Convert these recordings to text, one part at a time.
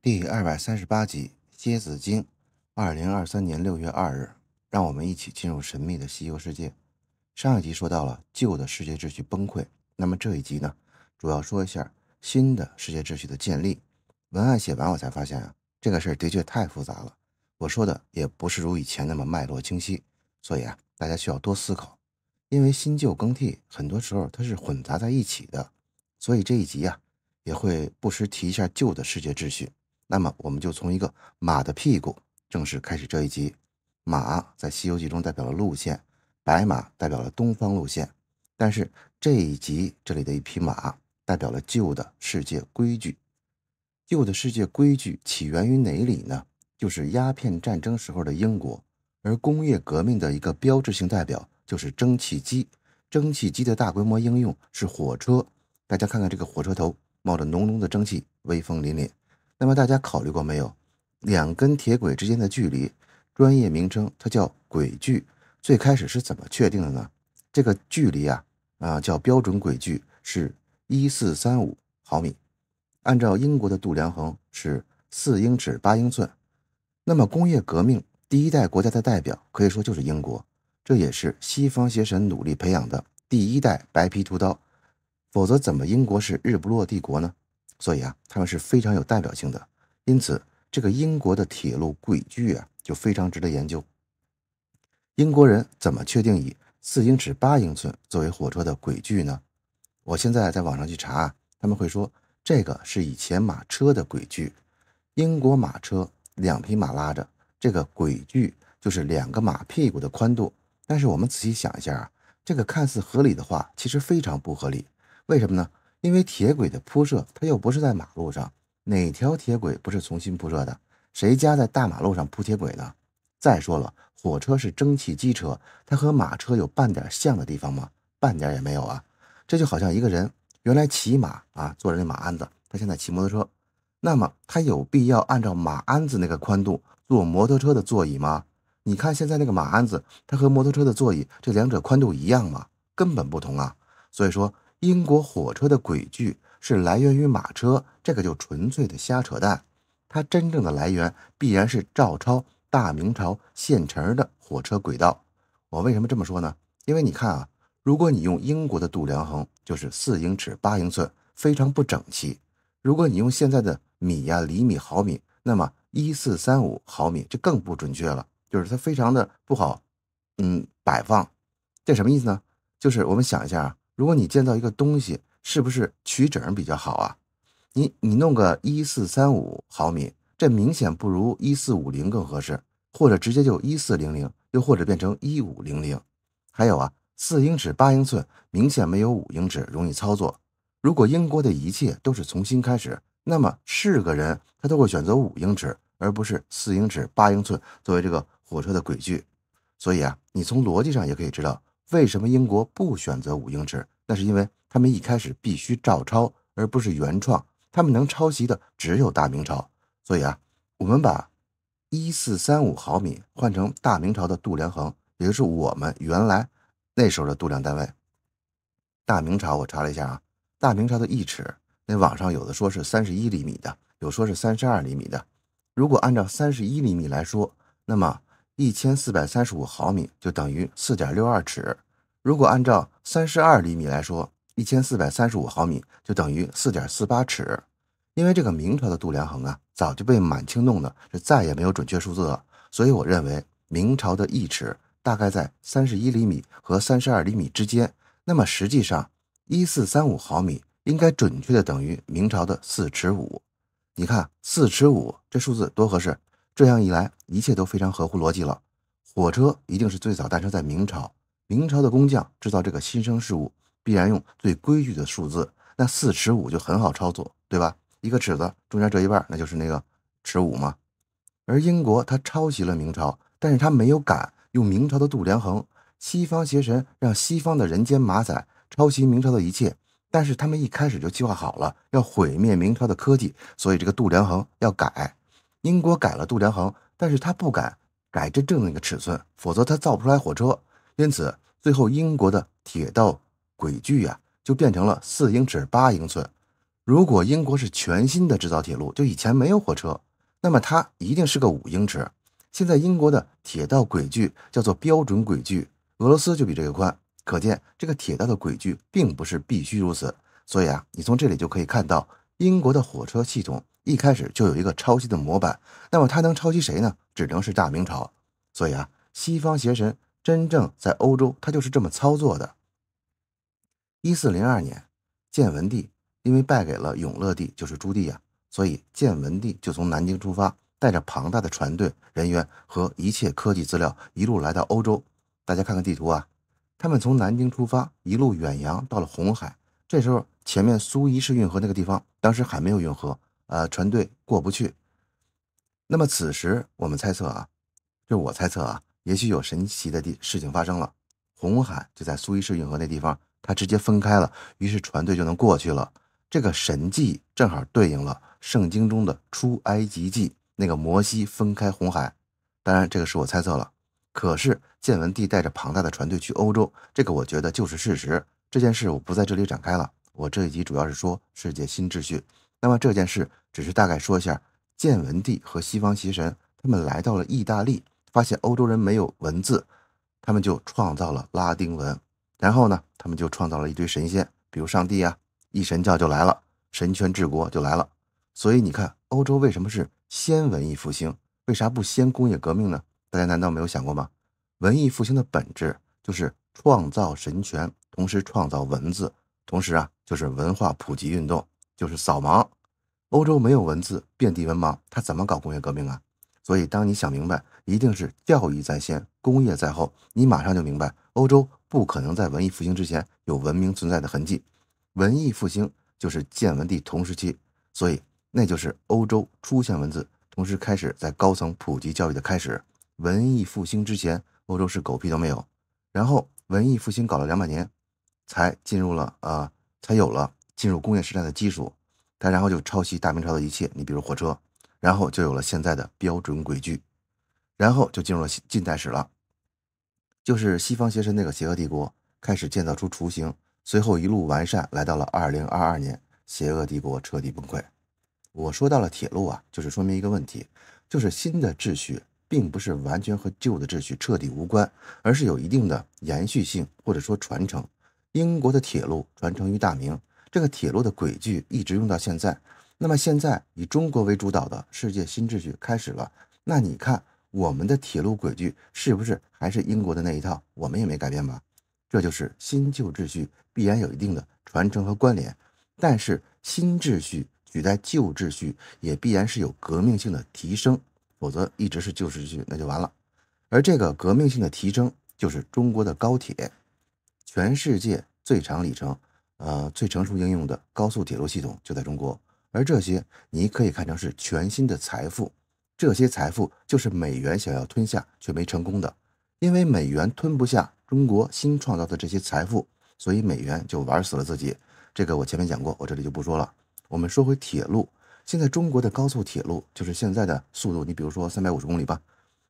第二百三十八集《蝎子精》，二零二三年六月二日，让我们一起进入神秘的西游世界。上一集说到了旧的世界秩序崩溃，那么这一集呢，主要说一下新的世界秩序的建立。文案写完我才发现啊，这个事儿的确太复杂了，我说的也不是如以前那么脉络清晰，所以啊，大家需要多思考，因为新旧更替，很多时候它是混杂在一起的，所以这一集啊，也会不时提一下旧的世界秩序。那么，我们就从一个马的屁股正式开始这一集。马在《西游记》中代表了路线，白马代表了东方路线。但是这一集这里的一匹马代表了旧的世界规矩。旧的世界规矩起源于哪里呢？就是鸦片战争时候的英国，而工业革命的一个标志性代表就是蒸汽机。蒸汽机的大规模应用是火车。大家看看这个火车头，冒着浓浓的蒸汽，威风凛凛。那么大家考虑过没有，两根铁轨之间的距离，专业名称它叫轨距。最开始是怎么确定的呢？这个距离啊啊叫标准轨距是一四三五毫米，按照英国的度量衡是四英尺八英寸。那么工业革命第一代国家的代表，可以说就是英国，这也是西方邪神努力培养的第一代白皮屠刀，否则怎么英国是日不落帝国呢？所以啊，他们是非常有代表性的，因此这个英国的铁路轨距啊，就非常值得研究。英国人怎么确定以四英尺八英寸作为火车的轨距呢？我现在在网上去查，他们会说这个是以前马车的轨距，英国马车两匹马拉着，这个轨距就是两个马屁股的宽度。但是我们仔细想一下啊，这个看似合理的话，其实非常不合理。为什么呢？因为铁轨的铺设，它又不是在马路上，哪条铁轨不是重新铺设的？谁家在大马路上铺铁轨呢？再说了，火车是蒸汽机车，它和马车有半点像的地方吗？半点也没有啊！这就好像一个人原来骑马啊，坐着那马鞍子，他现在骑摩托车，那么他有必要按照马鞍子那个宽度坐摩托车的座椅吗？你看现在那个马鞍子，它和摩托车的座椅这两者宽度一样吗？根本不同啊！所以说。英国火车的轨距是来源于马车，这个就纯粹的瞎扯淡。它真正的来源必然是照抄大明朝现成的火车轨道。我为什么这么说呢？因为你看啊，如果你用英国的度量衡，就是四英尺八英寸，非常不整齐；如果你用现在的米呀、厘米、毫米，那么一四三五毫米就更不准确了，就是它非常的不好，嗯，摆放。这什么意思呢？就是我们想一下啊。如果你建造一个东西，是不是取整比较好啊？你你弄个一四三五毫米，这明显不如一四五零更合适，或者直接就一四零零，又或者变成一五零零。还有啊，四英尺八英寸明显没有五英尺容易操作。如果英国的一切都是从新开始，那么是个人他都会选择五英尺而不是四英尺八英寸作为这个火车的轨距。所以啊，你从逻辑上也可以知道。为什么英国不选择五英尺？那是因为他们一开始必须照抄，而不是原创。他们能抄袭的只有大明朝。所以啊，我们把一四三五毫米换成大明朝的度量衡，也就是我们原来那时候的度量单位。大明朝我查了一下啊，大明朝的一尺，那网上有的说是三十一厘米的，有说是三十二厘米的。如果按照三十一厘米来说，那么一千四百三十五毫米就等于四点六二尺。如果按照三十二厘米来说，一千四百三十五毫米就等于四点四八尺。因为这个明朝的度量衡啊，早就被满清弄的是再也没有准确数字了。所以我认为明朝的一尺大概在三十一厘米和三十二厘米之间。那么实际上一四三五毫米应该准确的等于明朝的四尺五。你看四尺五这数字多合适。这样一来，一切都非常合乎逻辑了。火车一定是最早诞生在明朝，明朝的工匠制造这个新生事物，必然用最规矩的数字。那四尺五就很好操作，对吧？一个尺子中间折一半，那就是那个尺五嘛。而英国它抄袭了明朝，但是它没有改用明朝的度量衡。西方邪神让西方的人间马仔抄袭明朝的一切，但是他们一开始就计划好了要毁灭明朝的科技，所以这个度量衡要改。英国改了度量衡，但是他不敢改真正的那个尺寸，否则他造不出来火车。因此，最后英国的铁道轨距呀，就变成了四英尺八英寸。如果英国是全新的制造铁路，就以前没有火车，那么它一定是个五英尺。现在英国的铁道轨距叫做标准轨距，俄罗斯就比这个宽。可见这个铁道的轨距并不是必须如此。所以啊，你从这里就可以看到英国的火车系统。一开始就有一个抄袭的模板，那么他能抄袭谁呢？只能是大明朝。所以啊，西方邪神真正在欧洲，他就是这么操作的。一四零二年，建文帝因为败给了永乐帝，就是朱棣呀，所以建文帝就从南京出发，带着庞大的船队、人员和一切科技资料，一路来到欧洲。大家看看地图啊，他们从南京出发，一路远洋到了红海。这时候，前面苏伊士运河那个地方，当时还没有运河。呃，船队过不去。那么此时我们猜测啊，就我猜测啊，也许有神奇的地事情发生了，红海就在苏伊士运河那地方，它直接分开了，于是船队就能过去了。这个神迹正好对应了圣经中的出埃及记，那个摩西分开红海。当然，这个是我猜测了。可是，建文帝带着庞大的船队去欧洲，这个我觉得就是事实。这件事我不在这里展开了。我这一集主要是说世界新秩序。那么这件事。只是大概说一下，建文帝和西方奇神，他们来到了意大利，发现欧洲人没有文字，他们就创造了拉丁文。然后呢，他们就创造了一堆神仙，比如上帝啊，一神教就来了，神权治国就来了。所以你看，欧洲为什么是先文艺复兴，为啥不先工业革命呢？大家难道没有想过吗？文艺复兴的本质就是创造神权，同时创造文字，同时啊，就是文化普及运动，就是扫盲。欧洲没有文字，遍地文盲，他怎么搞工业革命啊？所以，当你想明白，一定是教育在先，工业在后，你马上就明白，欧洲不可能在文艺复兴之前有文明存在的痕迹。文艺复兴就是建文帝同时期，所以那就是欧洲出现文字，同时开始在高层普及教育的开始。文艺复兴之前，欧洲是狗屁都没有。然后，文艺复兴搞了两百年，才进入了啊，才有了进入工业时代的基础。他然后就抄袭大明朝的一切，你比如火车，然后就有了现在的标准轨距，然后就进入了近代史了。就是西方邪神那个邪恶帝国开始建造出雏形，随后一路完善，来到了二零二二年，邪恶帝国彻底崩溃。我说到了铁路啊，就是说明一个问题，就是新的秩序并不是完全和旧的秩序彻底无关，而是有一定的延续性或者说传承。英国的铁路传承于大明。这个铁路的轨距一直用到现在。那么现在以中国为主导的世界新秩序开始了。那你看我们的铁路轨距是不是还是英国的那一套？我们也没改变吧？这就是新旧秩序必然有一定的传承和关联。但是新秩序取代旧秩序也必然是有革命性的提升，否则一直是旧秩序那就完了。而这个革命性的提升就是中国的高铁，全世界最长里程。呃，最成熟应用的高速铁路系统就在中国，而这些你可以看成是全新的财富，这些财富就是美元想要吞下却没成功的，因为美元吞不下中国新创造的这些财富，所以美元就玩死了自己。这个我前面讲过，我这里就不说了。我们说回铁路，现在中国的高速铁路就是现在的速度，你比如说三百五十公里吧，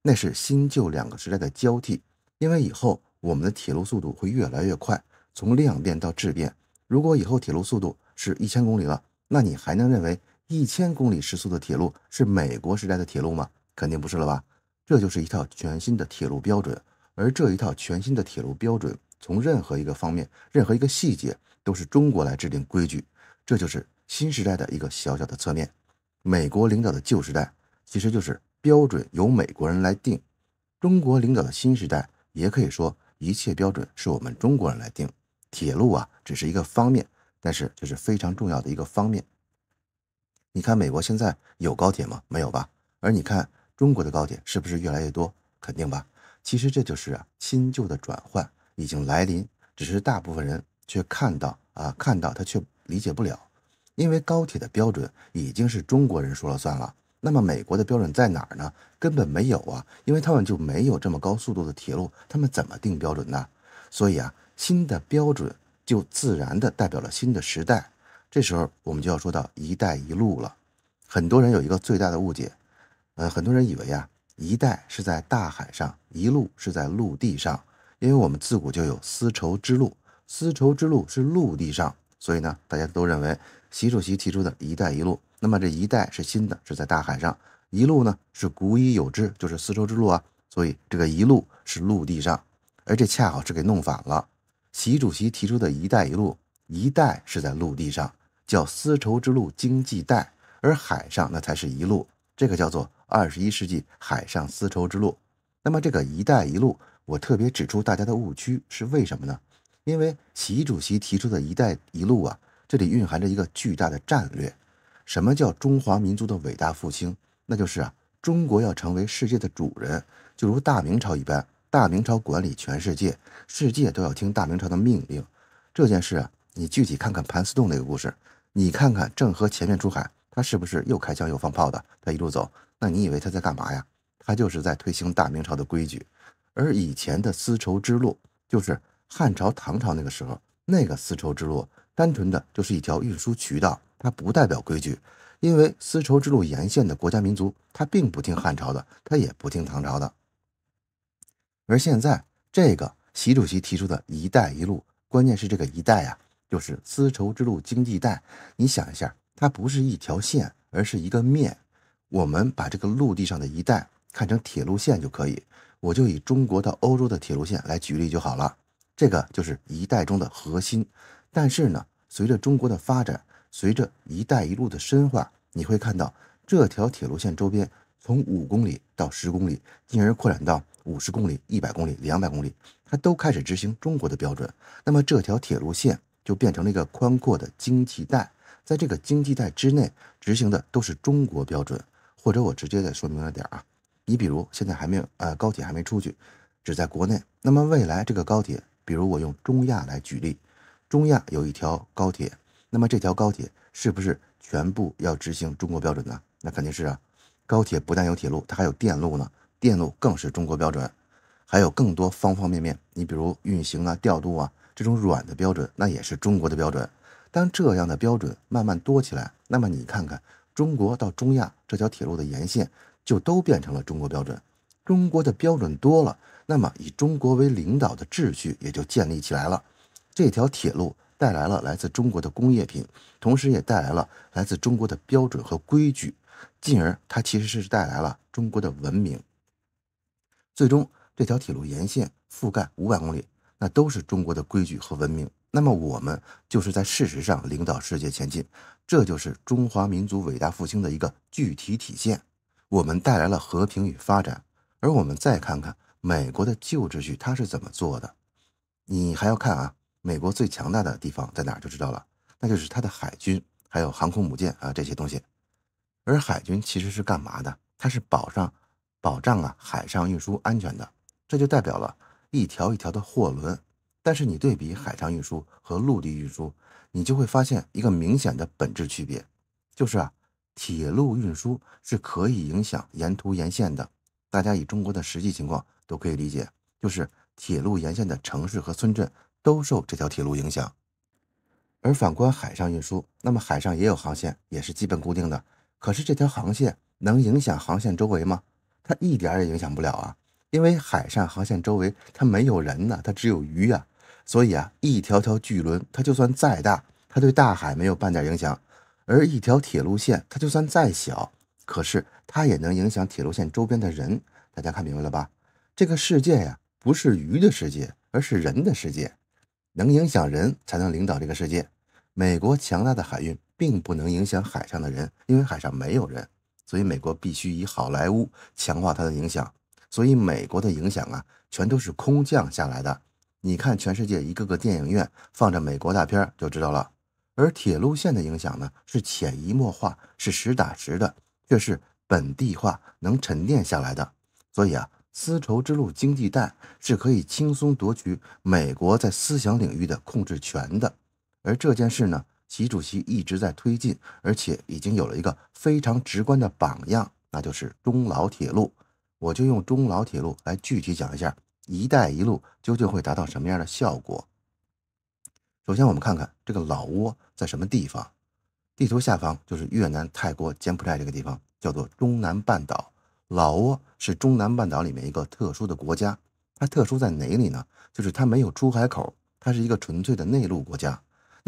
那是新旧两个时代的交替，因为以后我们的铁路速度会越来越快，从量变到质变。如果以后铁路速度是一千公里了，那你还能认为一千公里时速的铁路是美国时代的铁路吗？肯定不是了吧？这就是一套全新的铁路标准，而这一套全新的铁路标准，从任何一个方面、任何一个细节，都是中国来制定规矩。这就是新时代的一个小小的侧面。美国领导的旧时代，其实就是标准由美国人来定；中国领导的新时代，也可以说一切标准是我们中国人来定。铁路啊。只是一个方面，但是这是非常重要的一个方面。你看，美国现在有高铁吗？没有吧。而你看中国的高铁是不是越来越多？肯定吧。其实这就是啊，新旧的转换已经来临，只是大部分人却看到啊，看到他却理解不了，因为高铁的标准已经是中国人说了算了。那么美国的标准在哪儿呢？根本没有啊，因为他们就没有这么高速度的铁路，他们怎么定标准呢？所以啊，新的标准。就自然的代表了新的时代，这时候我们就要说到“一带一路”了。很多人有一个最大的误解，呃，很多人以为呀，“一带”是在大海上，“一路”是在陆地上，因为我们自古就有丝绸之路，丝绸之路是陆地上，所以呢，大家都认为习主席提出的一带一路，那么这一带是新的，是在大海上，一路呢是古已有之，就是丝绸之路啊，所以这个一路是陆地上，而这恰好是给弄反了。习主席提出的一带一路，一带是在陆地上，叫丝绸之路经济带，而海上那才是一路，这个叫做二十一世纪海上丝绸之路。那么这个一带一路，我特别指出大家的误区是为什么呢？因为习主席提出的一带一路啊，这里蕴含着一个巨大的战略。什么叫中华民族的伟大复兴？那就是啊，中国要成为世界的主人，就如大明朝一般。大明朝管理全世界，世界都要听大明朝的命令。这件事啊，你具体看看盘丝洞那个故事，你看看郑和前面出海，他是不是又开枪又放炮的？他一路走，那你以为他在干嘛呀？他就是在推行大明朝的规矩。而以前的丝绸之路，就是汉朝、唐朝那个时候，那个丝绸之路单纯的就是一条运输渠道，它不代表规矩，因为丝绸之路沿线的国家民族，他并不听汉朝的，他也不听唐朝的。而现在，这个习主席提出的一带一路，关键是这个“一带”啊，就是丝绸之路经济带。你想一下，它不是一条线，而是一个面。我们把这个陆地上的一带看成铁路线就可以。我就以中国到欧洲的铁路线来举例就好了。这个就是一带中的核心。但是呢，随着中国的发展，随着一带一路的深化，你会看到这条铁路线周边从五公里到十公里，进而扩展到。五十公里、一百公里、两百公里，它都开始执行中国的标准。那么这条铁路线就变成了一个宽阔的经济带，在这个经济带之内执行的都是中国标准。或者我直接再说明了点啊，你比如现在还没有呃高铁还没出去，只在国内。那么未来这个高铁，比如我用中亚来举例，中亚有一条高铁，那么这条高铁是不是全部要执行中国标准呢？那肯定是啊。高铁不但有铁路，它还有电路呢。电路更是中国标准，还有更多方方面面。你比如运行啊、调度啊这种软的标准，那也是中国的标准。当这样的标准慢慢多起来，那么你看看，中国到中亚这条铁路的沿线就都变成了中国标准。中国的标准多了，那么以中国为领导的秩序也就建立起来了。这条铁路带来了来自中国的工业品，同时也带来了来自中国的标准和规矩，进而它其实是带来了中国的文明。最终，这条铁路沿线覆盖五百公里，那都是中国的规矩和文明。那么，我们就是在事实上领导世界前进，这就是中华民族伟大复兴的一个具体体现。我们带来了和平与发展。而我们再看看美国的旧秩序，它是怎么做的？你还要看啊，美国最强大的地方在哪，就知道了。那就是它的海军，还有航空母舰啊这些东西。而海军其实是干嘛的？它是保障。保障啊，海上运输安全的，这就代表了一条一条的货轮。但是你对比海上运输和陆地运输，你就会发现一个明显的本质区别，就是啊，铁路运输是可以影响沿途沿线的。大家以中国的实际情况都可以理解，就是铁路沿线的城市和村镇都受这条铁路影响。而反观海上运输，那么海上也有航线，也是基本固定的。可是这条航线能影响航线周围吗？它一点也影响不了啊，因为海上航线周围它没有人呢，它只有鱼呀，所以啊，一条条巨轮它就算再大，它对大海没有半点影响；而一条铁路线它就算再小，可是它也能影响铁路线周边的人。大家看明白了吧？这个世界呀，不是鱼的世界，而是人的世界，能影响人才能领导这个世界。美国强大的海运并不能影响海上的人，因为海上没有人。所以美国必须以好莱坞强化它的影响，所以美国的影响啊，全都是空降下来的。你看全世界一个个电影院放着美国大片就知道了。而铁路线的影响呢，是潜移默化，是实打实的，却是本地化能沉淀下来的。所以啊，丝绸之路经济带是可以轻松夺取美国在思想领域的控制权的。而这件事呢？习主席一直在推进，而且已经有了一个非常直观的榜样，那就是中老铁路。我就用中老铁路来具体讲一下“一带一路”究竟会达到什么样的效果。首先，我们看看这个老挝在什么地方。地图下方就是越南、泰国、柬埔寨这个地方，叫做中南半岛。老挝是中南半岛里面一个特殊的国家，它特殊在哪里呢？就是它没有出海口，它是一个纯粹的内陆国家。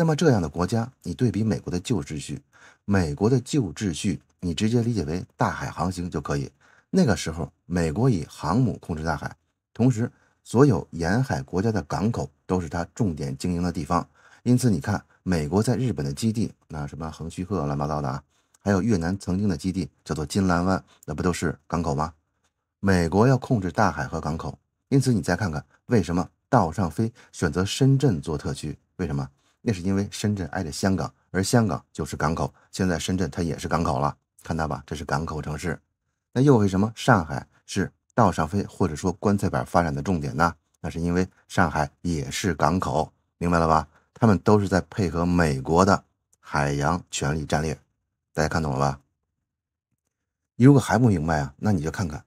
那么这样的国家，你对比美国的旧秩序，美国的旧秩序，你直接理解为大海航行就可以。那个时候，美国以航母控制大海，同时所有沿海国家的港口都是它重点经营的地方。因此，你看美国在日本的基地，那什么横须贺乱八糟的啊，还有越南曾经的基地叫做金兰湾，那不都是港口吗？美国要控制大海和港口，因此你再看看为什么道上飞选择深圳做特区，为什么？那是因为深圳挨着香港，而香港就是港口，现在深圳它也是港口了，看到吧，这是港口城市。那又为什么上海是“道上飞”或者说“棺材板”发展的重点呢？那是因为上海也是港口，明白了吧？他们都是在配合美国的海洋权力战略。大家看懂了吧？你如果还不明白啊，那你就看看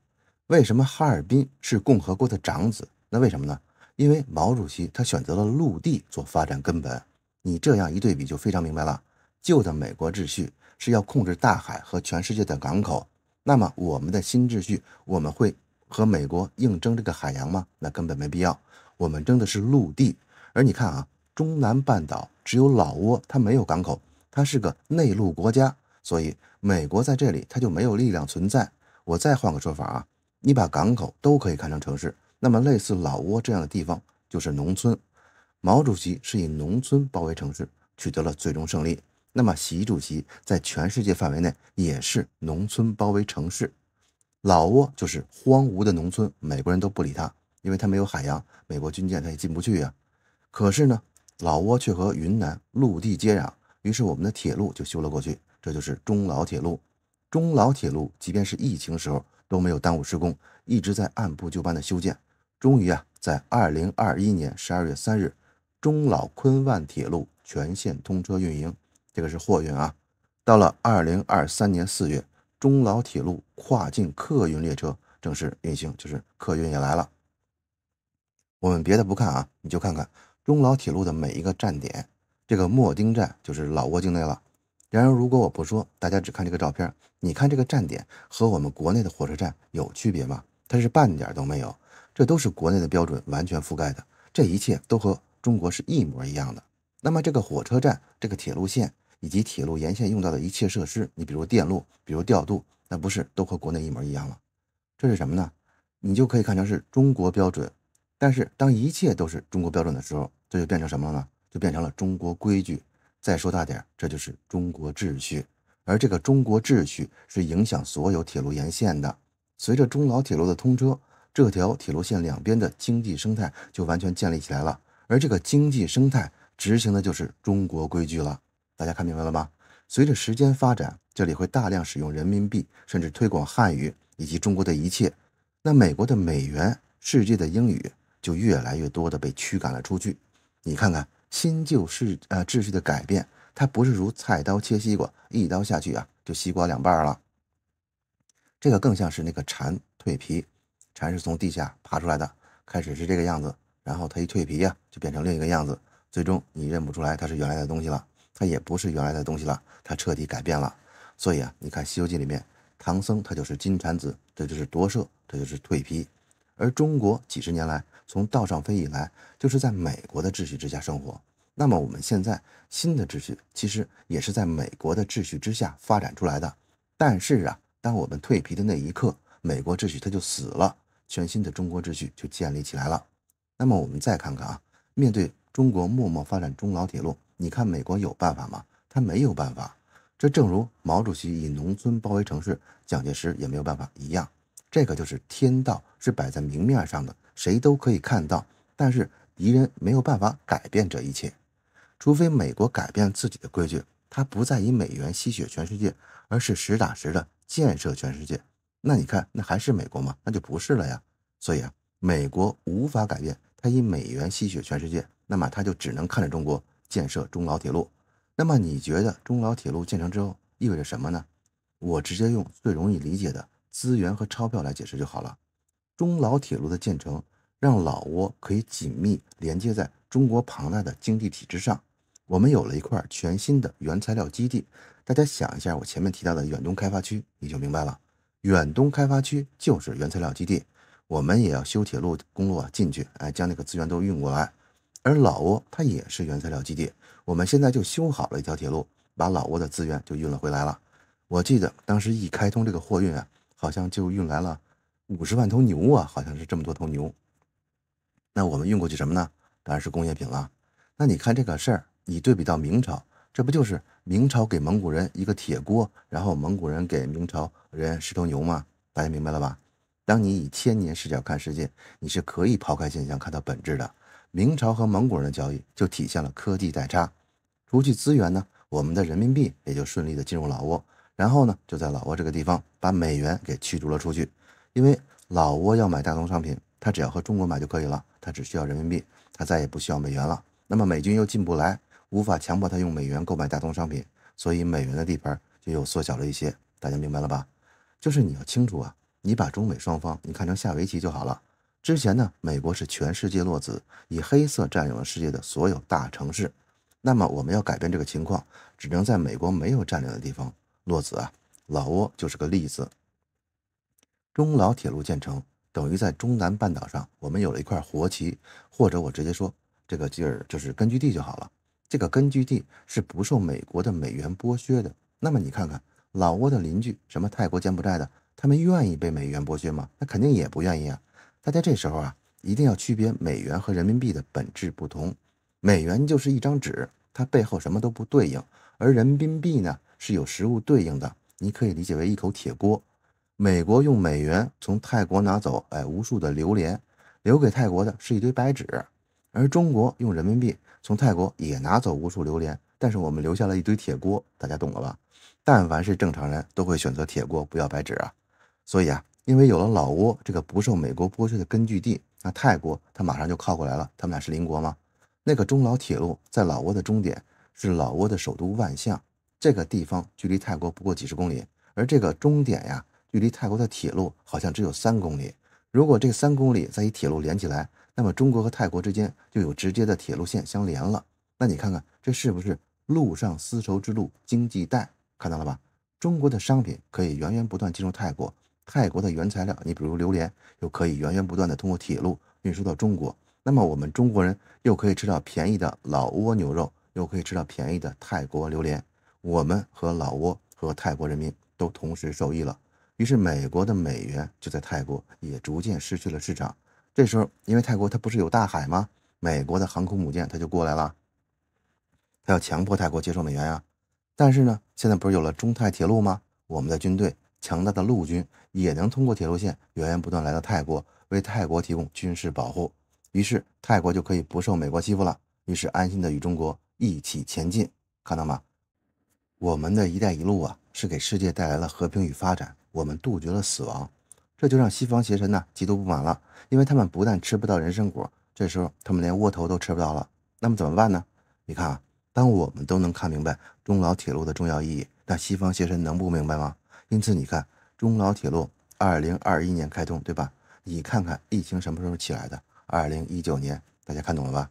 为什么哈尔滨是共和国的长子。那为什么呢？因为毛主席他选择了陆地做发展根本。你这样一对比就非常明白了。旧的美国秩序是要控制大海和全世界的港口，那么我们的新秩序，我们会和美国硬争这个海洋吗？那根本没必要。我们争的是陆地。而你看啊，中南半岛只有老挝，它没有港口，它是个内陆国家，所以美国在这里它就没有力量存在。我再换个说法啊，你把港口都可以看成城市，那么类似老挝这样的地方就是农村。毛主席是以农村包围城市，取得了最终胜利。那么，习主席在全世界范围内也是农村包围城市。老挝就是荒芜的农村，美国人都不理他，因为他没有海洋，美国军舰他也进不去呀。可是呢，老挝却和云南陆地接壤，于是我们的铁路就修了过去，这就是中老铁路。中老铁路即便是疫情时候都没有耽误施工，一直在按部就班的修建。终于啊，在二零二一年十二月三日。中老昆万铁路全线通车运营，这个是货运啊。到了二零二三年四月，中老铁路跨境客运列车正式运行，就是客运也来了。我们别的不看啊，你就看看中老铁路的每一个站点，这个莫丁站就是老挝境内了。然而，如果我不说，大家只看这个照片，你看这个站点和我们国内的火车站有区别吗？它是半点都没有，这都是国内的标准完全覆盖的。这一切都和。中国是一模一样的。那么这个火车站、这个铁路线以及铁路沿线用到的一切设施，你比如电路、比如调度，那不是都和国内一模一样了？这是什么呢？你就可以看成是中国标准。但是当一切都是中国标准的时候，这就变成什么了呢？就变成了中国规矩。再说大点，这就是中国秩序。而这个中国秩序是影响所有铁路沿线的。随着中老铁路的通车，这条铁路线两边的经济生态就完全建立起来了。而这个经济生态执行的就是中国规矩了，大家看明白了吗？随着时间发展，这里会大量使用人民币，甚至推广汉语以及中国的一切。那美国的美元、世界的英语就越来越多的被驱赶了出去。你看看新旧世呃秩序的改变，它不是如菜刀切西瓜，一刀下去啊就西瓜两半了。这个更像是那个蝉蜕皮，蝉是从地下爬出来的，开始是这个样子。然后它一蜕皮呀，就变成另一个样子，最终你认不出来它是原来的东西了，它也不是原来的东西了，它彻底改变了。所以啊，你看《西游记》里面，唐僧他就是金蝉子，这就是夺舍，这就是蜕皮。而中国几十年来，从道上飞以来，就是在美国的秩序之下生活。那么我们现在新的秩序其实也是在美国的秩序之下发展出来的。但是啊，当我们蜕皮的那一刻，美国秩序它就死了，全新的中国秩序就建立起来了。那么我们再看看啊，面对中国默默发展中老铁路，你看美国有办法吗？他没有办法。这正如毛主席以农村包围城市，蒋介石也没有办法一样。这个就是天道，是摆在明面上的，谁都可以看到。但是敌人没有办法改变这一切，除非美国改变自己的规矩，他不再以美元吸血全世界，而是实打实的建设全世界。那你看，那还是美国吗？那就不是了呀。所以啊。美国无法改变他以美元吸血全世界，那么他就只能看着中国建设中老铁路。那么你觉得中老铁路建成之后意味着什么呢？我直接用最容易理解的资源和钞票来解释就好了。中老铁路的建成让老挝可以紧密连接在中国庞大的经济体之上，我们有了一块全新的原材料基地。大家想一下我前面提到的远东开发区，你就明白了。远东开发区就是原材料基地。我们也要修铁路、公路啊，进去，哎，将那个资源都运过来。而老挝它也是原材料基地，我们现在就修好了一条铁路，把老挝的资源就运了回来了。我记得当时一开通这个货运啊，好像就运来了五十万头牛啊，好像是这么多头牛。那我们运过去什么呢？当然是工业品了。那你看这个事儿，你对比到明朝，这不就是明朝给蒙古人一个铁锅，然后蒙古人给明朝人十头牛吗？大家明白了吧？当你以千年视角看世界，你是可以抛开现象看到本质的。明朝和蒙古人的交易就体现了科技代差。除去资源呢，我们的人民币也就顺利的进入老挝。然后呢，就在老挝这个地方把美元给驱逐了出去。因为老挝要买大宗商品，他只要和中国买就可以了，他只需要人民币，他再也不需要美元了。那么美军又进不来，无法强迫他用美元购买大宗商品，所以美元的地盘就又缩小了一些。大家明白了吧？就是你要清楚啊。你把中美双方你看成下围棋就好了。之前呢，美国是全世界落子，以黑色占有了世界的所有大城市。那么我们要改变这个情况，只能在美国没有占领的地方落子啊。老挝就是个例子，中老铁路建成等于在中南半岛上我们有了一块活棋，或者我直接说，这个地儿就是根据地就好了。这个根据地是不受美国的美元剥削的。那么你看看老挝的邻居，什么泰国、柬埔寨的。他们愿意被美元剥削吗？那肯定也不愿意啊！大家这时候啊，一定要区别美元和人民币的本质不同。美元就是一张纸，它背后什么都不对应；而人民币呢，是有实物对应的。你可以理解为一口铁锅。美国用美元从泰国拿走，哎，无数的榴莲，留给泰国的是一堆白纸；而中国用人民币从泰国也拿走无数榴莲，但是我们留下了一堆铁锅。大家懂了吧？但凡是正常人都会选择铁锅，不要白纸啊！所以啊，因为有了老挝这个不受美国剥削的根据地，那泰国它马上就靠过来了。他们俩是邻国吗？那个中老铁路在老挝的终点是老挝的首都万象，这个地方距离泰国不过几十公里，而这个终点呀，距离泰国的铁路好像只有三公里。如果这三公里再以铁路连起来，那么中国和泰国之间就有直接的铁路线相连了。那你看看这是不是陆上丝绸之路经济带？看到了吧？中国的商品可以源源不断进入泰国。泰国的原材料，你比如榴莲，又可以源源不断的通过铁路运输到中国，那么我们中国人又可以吃到便宜的老挝牛肉，又可以吃到便宜的泰国榴莲，我们和老挝和泰国人民都同时受益了。于是美国的美元就在泰国也逐渐失去了市场。这时候，因为泰国它不是有大海吗？美国的航空母舰它就过来了，它要强迫泰国接受美元呀。但是呢，现在不是有了中泰铁路吗？我们的军队。强大的陆军也能通过铁路线源源不断来到泰国，为泰国提供军事保护。于是泰国就可以不受美国欺负了，于是安心的与中国一起前进。看到吗？我们的一带一路啊，是给世界带来了和平与发展。我们杜绝了死亡，这就让西方邪神呢极度不满了，因为他们不但吃不到人参果，这时候他们连窝头都吃不到了。那么怎么办呢？你看啊，当我们都能看明白中老铁路的重要意义，那西方邪神能不明白吗？因此，你看中老铁路二零二一年开通，对吧？你看看疫情什么时候起来的？二零一九年，大家看懂了吧？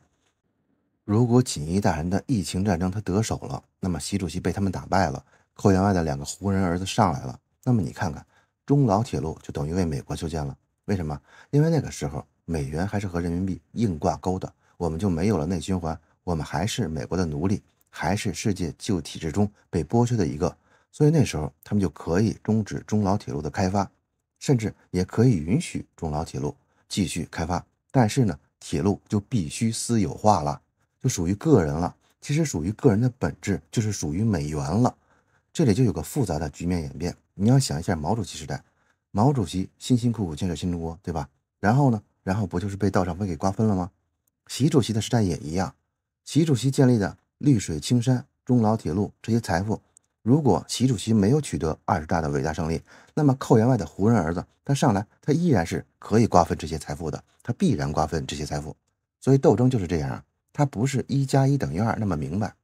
如果锦衣大人的疫情战争他得手了，那么习主席被他们打败了，寇员外的两个胡人儿子上来了，那么你看看中老铁路就等于为美国修建了。为什么？因为那个时候美元还是和人民币硬挂钩的，我们就没有了内循环，我们还是美国的奴隶，还是世界旧体制中被剥削的一个。所以那时候他们就可以终止中老铁路的开发，甚至也可以允许中老铁路继续开发，但是呢，铁路就必须私有化了，就属于个人了。其实属于个人的本质就是属于美元了。这里就有个复杂的局面演变，你要想一下毛主席时代，毛主席辛辛苦苦建设新中国，对吧？然后呢，然后不就是被道上分给瓜分了吗？习主席的时代也一样，习主席建立的绿水青山、中老铁路这些财富。如果习主席没有取得二十大的伟大胜利，那么寇员外的胡人儿子，他上来他依然是可以瓜分这些财富的，他必然瓜分这些财富。所以斗争就是这样啊，它不是一加一等于二那么明白。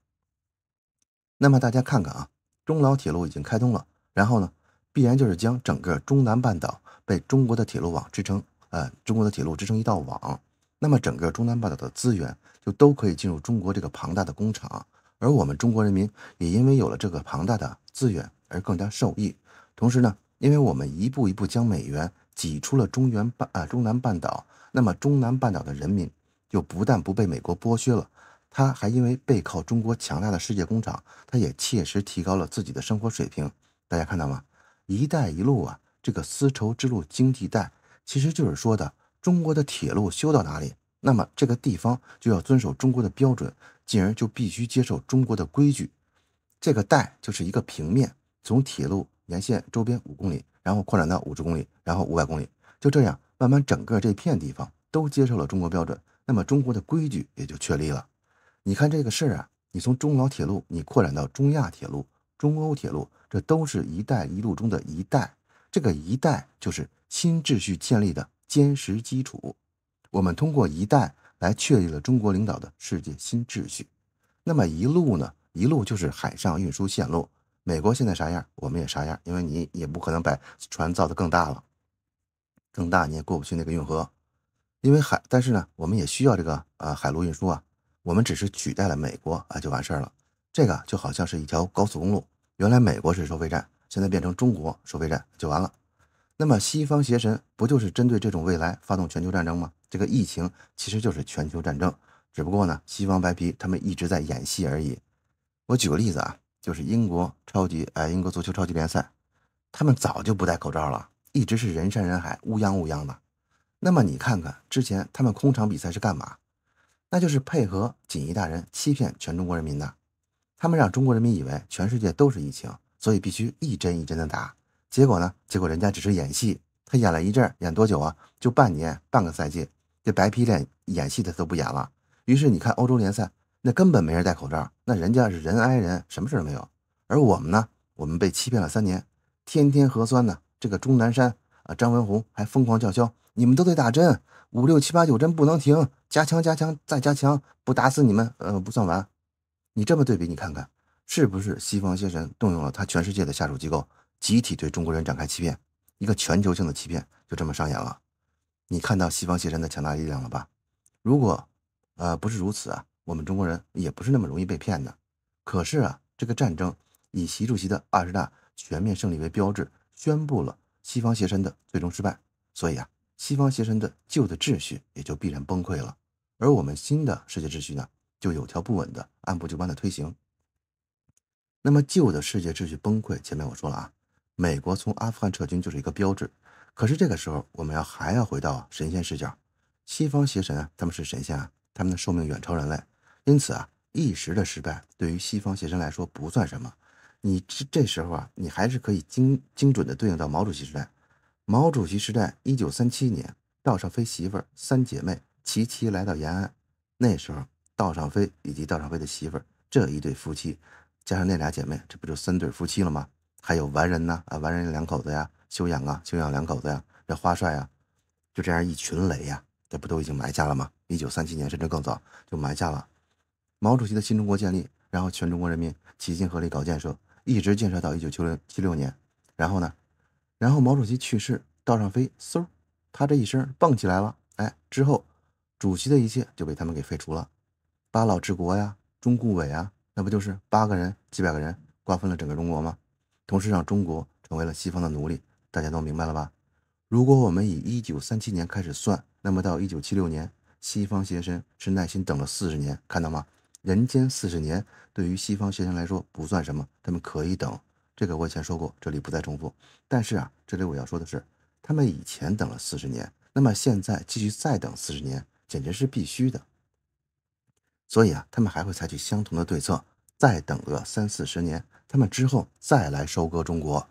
那么大家看看啊，中老铁路已经开通了，然后呢，必然就是将整个中南半岛被中国的铁路网支撑，呃，中国的铁路支撑一道网，那么整个中南半岛的资源就都可以进入中国这个庞大的工厂。而我们中国人民也因为有了这个庞大的资源而更加受益。同时呢，因为我们一步一步将美元挤出了中原半啊中南半岛，那么中南半岛的人民就不但不被美国剥削了，他还因为背靠中国强大的世界工厂，他也切实提高了自己的生活水平。大家看到吗？“一带一路”啊，这个丝绸之路经济带，其实就是说的中国的铁路修到哪里，那么这个地方就要遵守中国的标准。进而就必须接受中国的规矩。这个带就是一个平面，从铁路沿线周边五公里，然后扩展到五十公里，然后五百公里，就这样慢慢整个这片地方都接受了中国标准，那么中国的规矩也就确立了。你看这个事儿啊，你从中老铁路，你扩展到中亚铁路、中欧铁路，这都是一带一路中的一带。这个一带就是新秩序建立的坚实基础。我们通过一带。来确立了中国领导的世界新秩序，那么一路呢？一路就是海上运输线路。美国现在啥样，我们也啥样，因为你也不可能把船造得更大了，更大你也过不去那个运河，因为海。但是呢，我们也需要这个呃海陆运输啊，我们只是取代了美国啊就完事儿了。这个就好像是一条高速公路，原来美国是收费站，现在变成中国收费站就完了。那么，西方邪神不就是针对这种未来发动全球战争吗？这个疫情其实就是全球战争，只不过呢，西方白皮他们一直在演戏而已。我举个例子啊，就是英国超级哎，英国足球超级联赛，他们早就不戴口罩了，一直是人山人海，乌泱乌泱的。那么你看看之前他们空场比赛是干嘛？那就是配合锦衣大人欺骗全中国人民的，他们让中国人民以为全世界都是疫情，所以必须一针一针的打。结果呢？结果人家只是演戏，他演了一阵，演多久啊？就半年，半个赛季，这白皮脸演戏的都不演了。于是你看欧洲联赛，那根本没人戴口罩，那人家是人挨人，什么事都没有。而我们呢？我们被欺骗了三年，天天核酸呢。这个钟南山啊，张文红还疯狂叫嚣，你们都得打针，五六七八九针不能停，加强、加强、再加强，不打死你们，呃，不算完。你这么对比，你看看是不是西方邪神动用了他全世界的下属机构？集体对中国人展开欺骗，一个全球性的欺骗就这么上演了。你看到西方邪神的强大力量了吧？如果，呃，不是如此啊，我们中国人也不是那么容易被骗的。可是啊，这个战争以习主席的二十大全面胜利为标志，宣布了西方邪神的最终失败。所以啊，西方邪神的旧的秩序也就必然崩溃了。而我们新的世界秩序呢，就有条不紊的、按部就班的推行。那么旧的世界秩序崩溃，前面我说了啊。美国从阿富汗撤军就是一个标志，可是这个时候我们要还要回到神仙视角，西方邪神他们是神仙啊，他们的寿命远超人类，因此啊一时的失败对于西方邪神来说不算什么。你这这时候啊，你还是可以精精准的对应到毛主席时代。毛主席时代，一九三七年，道上飞媳妇儿三姐妹齐齐来到延安，那时候道上飞以及道上飞的媳妇儿这一对夫妻，加上那俩姐妹，这不就三对夫妻了吗？还有完人呢啊，完人两口子呀，修养啊，修养两口子呀，这花帅啊，就这样一群雷呀，这不都已经埋下了吗？一九三七年甚至更早就埋下了。毛主席的新中国建立，然后全中国人民齐心合力搞建设，一直建设到一九七六七六年，然后呢，然后毛主席去世，道上飞嗖，他这一声蹦起来了，哎，之后主席的一切就被他们给废除了，八老治国呀，中顾委啊，那不就是八个人几百个人瓜分了整个中国吗？同时，让中国成为了西方的奴隶，大家都明白了吧？如果我们以一九三七年开始算，那么到一九七六年，西方学生是耐心等了四十年，看到吗？人间四十年对于西方学生来说不算什么，他们可以等。这个我以前说过，这里不再重复。但是啊，这里我要说的是，他们以前等了四十年，那么现在继续再等四十年，简直是必须的。所以啊，他们还会采取相同的对策，再等个三四十年。他们之后再来收割中国，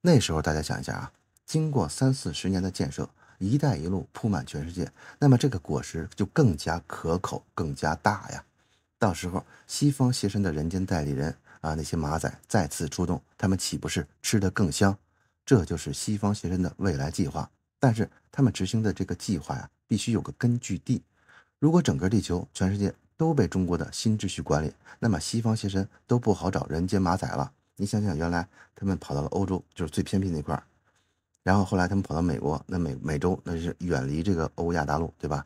那时候大家想一下啊，经过三四十年的建设，一带一路铺满全世界，那么这个果实就更加可口、更加大呀。到时候西方邪神的人间代理人啊，那些马仔再次出动，他们岂不是吃得更香？这就是西方邪神的未来计划。但是他们执行的这个计划呀，必须有个根据地。如果整个地球、全世界，都被中国的新秩序管理，那么西方邪神都不好找人间马仔了。你想想，原来他们跑到了欧洲，就是最偏僻那块儿，然后后来他们跑到美国，那美美洲那是远离这个欧亚大陆，对吧？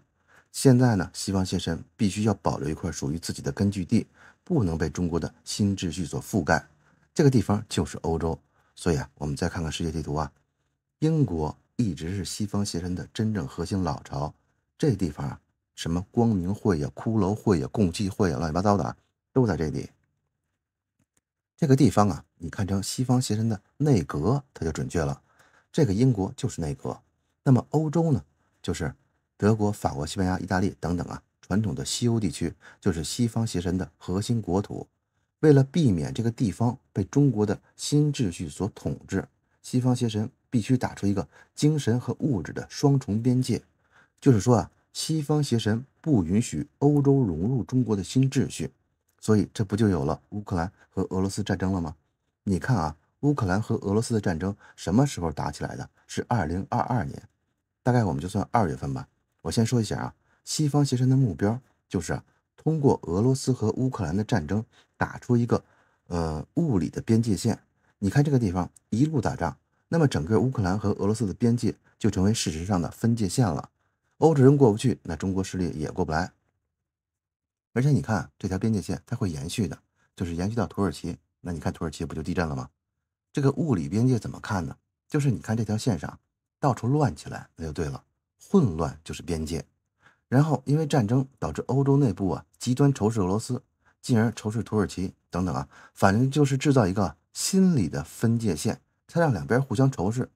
现在呢，西方邪神必须要保留一块属于自己的根据地，不能被中国的新秩序所覆盖。这个地方就是欧洲。所以啊，我们再看看世界地图啊，英国一直是西方邪神的真正核心老巢，这地方啊。什么光明会呀、骷髅会呀、共济会呀，乱七八糟的啊，都在这里。这个地方啊，你看成西方邪神的内阁，它就准确了。这个英国就是内阁，那么欧洲呢，就是德国、法国、西班牙、意大利等等啊，传统的西欧地区就是西方邪神的核心国土。为了避免这个地方被中国的新秩序所统治，西方邪神必须打出一个精神和物质的双重边界，就是说啊。西方邪神不允许欧洲融入中国的新秩序，所以这不就有了乌克兰和俄罗斯战争了吗？你看啊，乌克兰和俄罗斯的战争什么时候打起来的？是二零二二年，大概我们就算二月份吧。我先说一下啊，西方邪神的目标就是啊，通过俄罗斯和乌克兰的战争打出一个呃物理的边界线。你看这个地方一路打仗，那么整个乌克兰和俄罗斯的边界就成为事实上的分界线了。欧洲人过不去，那中国势力也过不来。而且你看这条边界线，它会延续的，就是延续到土耳其。那你看土耳其不就地震了吗？这个物理边界怎么看呢？就是你看这条线上到处乱起来，那就对了，混乱就是边界。然后因为战争导致欧洲内部啊极端仇视俄罗斯，进而仇视土耳其等等啊，反正就是制造一个心理的分界线，它让两边互相仇视。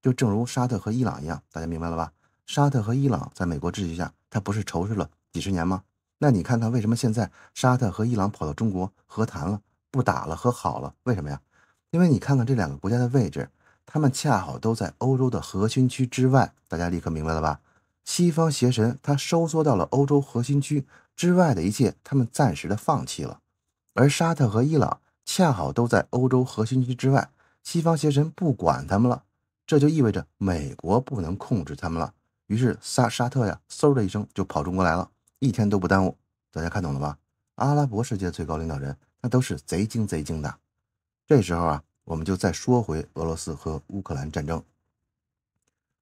就正如沙特和伊朗一样，大家明白了吧？沙特和伊朗在美国秩序下，他不是仇视了几十年吗？那你看看为什么现在沙特和伊朗跑到中国和谈了，不打了，和好了？为什么呀？因为你看看这两个国家的位置，他们恰好都在欧洲的核心区之外。大家立刻明白了吧？西方邪神他收缩到了欧洲核心区之外的一切，他们暂时的放弃了。而沙特和伊朗恰好都在欧洲核心区之外，西方邪神不管他们了，这就意味着美国不能控制他们了。于是沙沙特呀，嗖的一声就跑中国来了，一天都不耽误。大家看懂了吧？阿拉伯世界最高领导人那都是贼精贼精的。这时候啊，我们就再说回俄罗斯和乌克兰战争。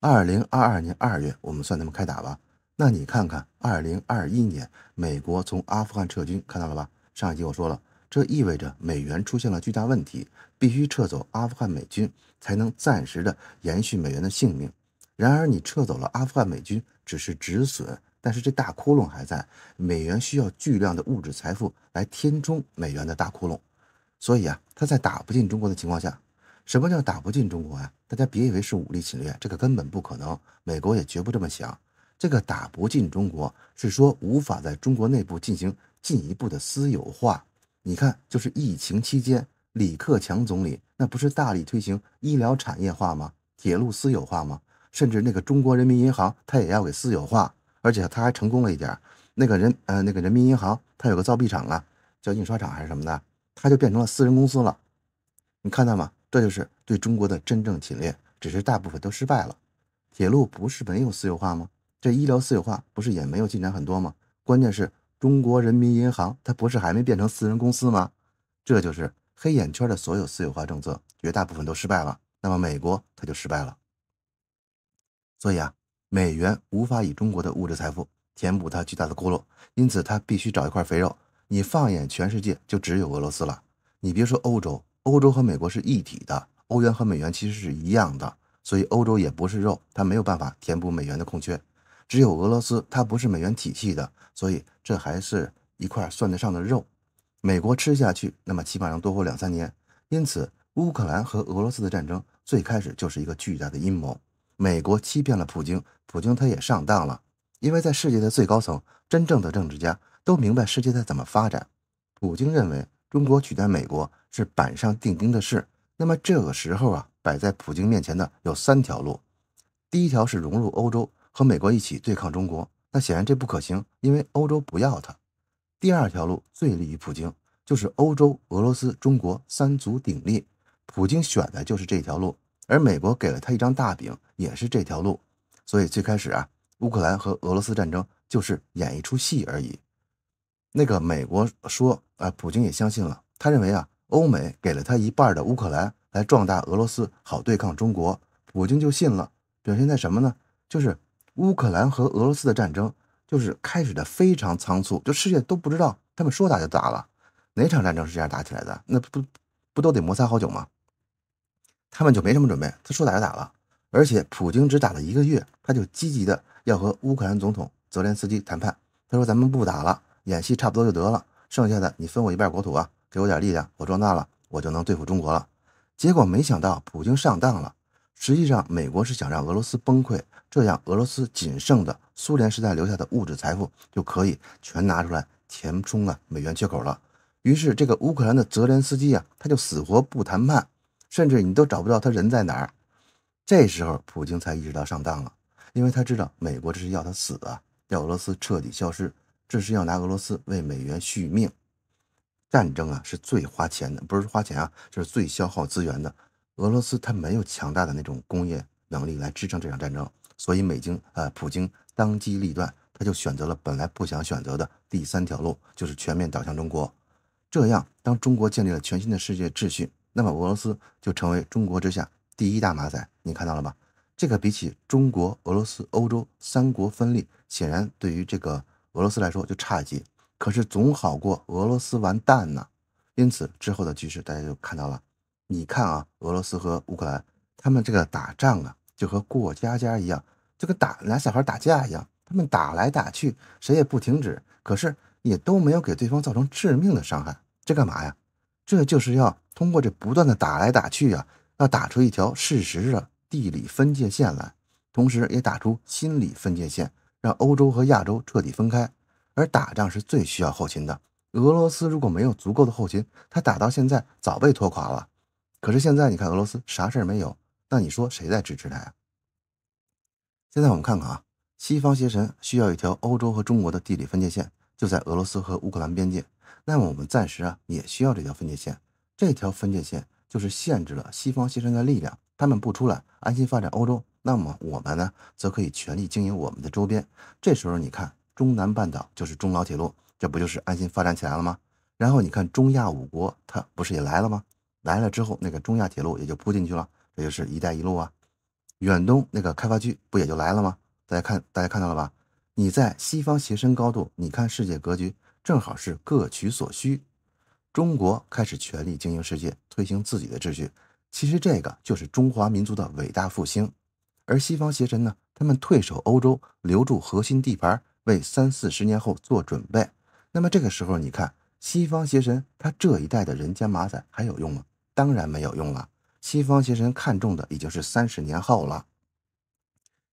二零二二年二月，我们算他们开打吧。那你看看，二零二一年美国从阿富汗撤军，看到了吧？上一集我说了，这意味着美元出现了巨大问题，必须撤走阿富汗美军，才能暂时的延续美元的性命。然而，你撤走了阿富汗美军，只是止损，但是这大窟窿还在。美元需要巨量的物质财富来填充美元的大窟窿，所以啊，他在打不进中国的情况下，什么叫打不进中国呀？大家别以为是武力侵略，这个根本不可能，美国也绝不这么想。这个打不进中国是说无法在中国内部进行进一步的私有化。你看，就是疫情期间，李克强总理那不是大力推行医疗产业化吗？铁路私有化吗？甚至那个中国人民银行，他也要给私有化，而且他还成功了一点那个人，呃，那个人民银行，他有个造币厂啊，叫印刷厂还是什么的，他就变成了私人公司了。你看到吗？这就是对中国的真正侵略，只是大部分都失败了。铁路不是没有私有化吗？这医疗私有化不是也没有进展很多吗？关键是中国人民银行，它不是还没变成私人公司吗？这就是黑眼圈的所有私有化政策，绝大部分都失败了。那么美国它就失败了。所以啊，美元无法以中国的物质财富填补它巨大的窟窿，因此它必须找一块肥肉。你放眼全世界，就只有俄罗斯了。你别说欧洲，欧洲和美国是一体的，欧元和美元其实是一样的。所以欧洲也不是肉，它没有办法填补美元的空缺。只有俄罗斯，它不是美元体系的，所以这还是一块算得上的肉。美国吃下去，那么起码能多活两三年。因此，乌克兰和俄罗斯的战争最开始就是一个巨大的阴谋。美国欺骗了普京，普京他也上当了，因为在世界的最高层，真正的政治家都明白世界在怎么发展。普京认为中国取代美国是板上钉钉的事，那么这个时候啊，摆在普京面前的有三条路：第一条是融入欧洲，和美国一起对抗中国，那显然这不可行，因为欧洲不要他；第二条路最利于普京，就是欧洲、俄罗斯、中国三足鼎立，普京选的就是这条路，而美国给了他一张大饼。也是这条路，所以最开始啊，乌克兰和俄罗斯战争就是演一出戏而已。那个美国说啊，普京也相信了，他认为啊，欧美给了他一半的乌克兰来壮大俄罗斯，好对抗中国，普京就信了。表现在什么呢？就是乌克兰和俄罗斯的战争就是开始的非常仓促，就世界都不知道他们说打就打了。哪场战争是这样打起来的？那不不都得摩擦好久吗？他们就没什么准备，他说打就打了。而且，普京只打了一个月，他就积极的要和乌克兰总统泽连斯基谈判。他说：“咱们不打了，演戏差不多就得了，剩下的你分我一半国土啊，给我点力量，我壮大了，我就能对付中国了。”结果没想到，普京上当了。实际上，美国是想让俄罗斯崩溃，这样俄罗斯仅剩的苏联时代留下的物质财富就可以全拿出来填充啊美元缺口了。于是，这个乌克兰的泽连斯基啊，他就死活不谈判，甚至你都找不到他人在哪儿。这时候，普京才意识到上当了，因为他知道美国这是要他死啊，要俄罗斯彻底消失，这是要拿俄罗斯为美元续命。战争啊是最花钱的，不是花钱啊，就是最消耗资源的。俄罗斯他没有强大的那种工业能力来支撑这场战争，所以美金呃，普京当机立断，他就选择了本来不想选择的第三条路，就是全面倒向中国。这样，当中国建立了全新的世界秩序，那么俄罗斯就成为中国之下。第一大马仔，你看到了吧？这个比起中国、俄罗斯、欧洲三国分立，显然对于这个俄罗斯来说就差一截。可是总好过俄罗斯完蛋呢。因此之后的局势大家就看到了。你看啊，俄罗斯和乌克兰他们这个打仗啊，就和过家家一样，就跟打俩小孩打架一样，他们打来打去，谁也不停止，可是也都没有给对方造成致命的伤害。这干嘛呀？这就是要通过这不断的打来打去啊。要打出一条事实的地理分界线来，同时也打出心理分界线，让欧洲和亚洲彻底分开。而打仗是最需要后勤的，俄罗斯如果没有足够的后勤，他打到现在早被拖垮了。可是现在你看，俄罗斯啥事没有，那你说谁在支持他？现在我们看看啊，西方邪神需要一条欧洲和中国的地理分界线，就在俄罗斯和乌克兰边界。那么我们暂时啊也需要这条分界线，这条分界线。就是限制了西方协生的力量，他们不出来，安心发展欧洲。那么我们呢，则可以全力经营我们的周边。这时候你看，中南半岛就是中老铁路，这不就是安心发展起来了吗？然后你看中亚五国，它不是也来了吗？来了之后，那个中亚铁路也就铺进去了，这就是“一带一路”啊。远东那个开发区不也就来了吗？大家看，大家看到了吧？你在西方协身高度，你看世界格局，正好是各取所需。中国开始全力经营世界，推行自己的秩序。其实这个就是中华民族的伟大复兴。而西方邪神呢，他们退守欧洲，留住核心地盘，为三四十年后做准备。那么这个时候，你看西方邪神他这一代的人家马仔还有用吗？当然没有用了。西方邪神看中的已经是三十年后了。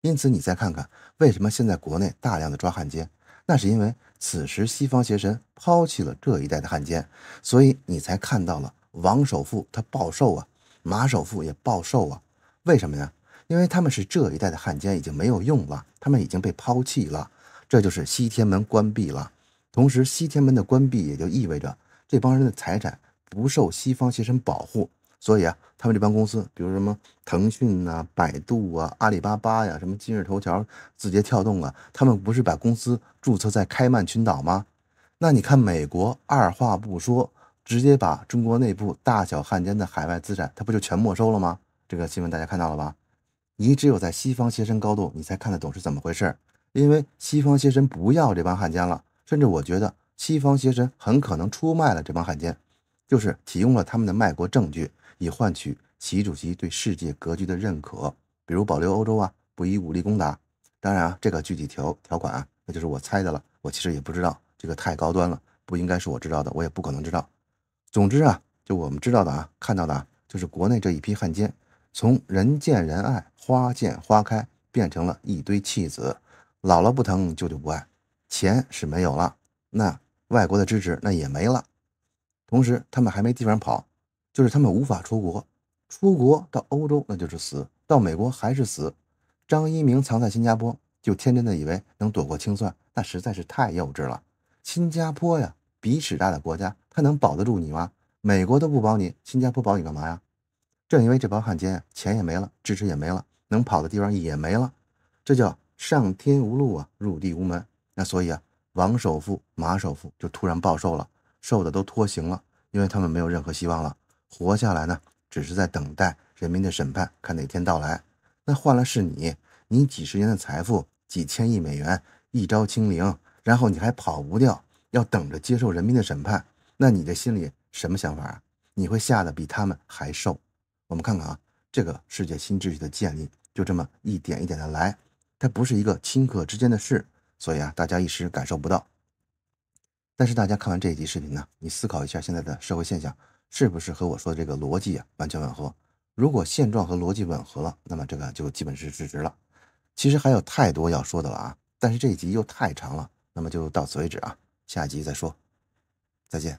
因此，你再看看为什么现在国内大量的抓汉奸，那是因为。此时，西方邪神抛弃了这一代的汉奸，所以你才看到了王首富他暴瘦啊，马首富也暴瘦啊。为什么呀？因为他们是这一代的汉奸，已经没有用了，他们已经被抛弃了。这就是西天门关闭了，同时西天门的关闭也就意味着这帮人的财产不受西方邪神保护。所以啊，他们这帮公司，比如什么腾讯啊、百度啊、阿里巴巴呀、什么今日头条、字节跳动啊，他们不是把公司注册在开曼群岛吗？那你看，美国二话不说，直接把中国内部大小汉奸的海外资产，他不就全没收了吗？这个新闻大家看到了吧？你只有在西方邪神高度，你才看得懂是怎么回事。因为西方邪神不要这帮汉奸了，甚至我觉得西方邪神很可能出卖了这帮汉奸，就是提供了他们的卖国证据。以换取习主席对世界格局的认可，比如保留欧洲啊，不以武力攻打。当然啊，这个具体条条款啊，那就是我猜的了，我其实也不知道，这个太高端了，不应该是我知道的，我也不可能知道。总之啊，就我们知道的啊，看到的啊，就是国内这一批汉奸，从人见人爱、花见花开，变成了一堆弃子。姥姥不疼，舅舅不爱，钱是没有了，那外国的支持那也没了，同时他们还没地方跑。就是他们无法出国，出国到欧洲那就是死，到美国还是死。张一鸣藏在新加坡，就天真的以为能躲过清算，那实在是太幼稚了。新加坡呀，比屎大的国家，他能保得住你吗？美国都不保你，新加坡保你干嘛呀？正因为这帮汉奸啊，钱也没了，支持也没了，能跑的地方也没了，这叫上天无路啊，入地无门。那所以啊，王首富、马首富就突然暴瘦了，瘦的都脱形了，因为他们没有任何希望了。活下来呢，只是在等待人民的审判，看哪天到来。那换了是你，你几十年的财富，几千亿美元，一朝清零，然后你还跑不掉，要等着接受人民的审判，那你这心里什么想法啊？你会吓得比他们还瘦。我们看看啊，这个世界新秩序的建立，就这么一点一点的来，它不是一个顷刻之间的事，所以啊，大家一时感受不到。但是大家看完这一集视频呢，你思考一下现在的社会现象。是不是和我说的这个逻辑啊完全吻合？如果现状和逻辑吻合了，那么这个就基本是事实了。其实还有太多要说的了啊，但是这一集又太长了，那么就到此为止啊，下一集再说，再见。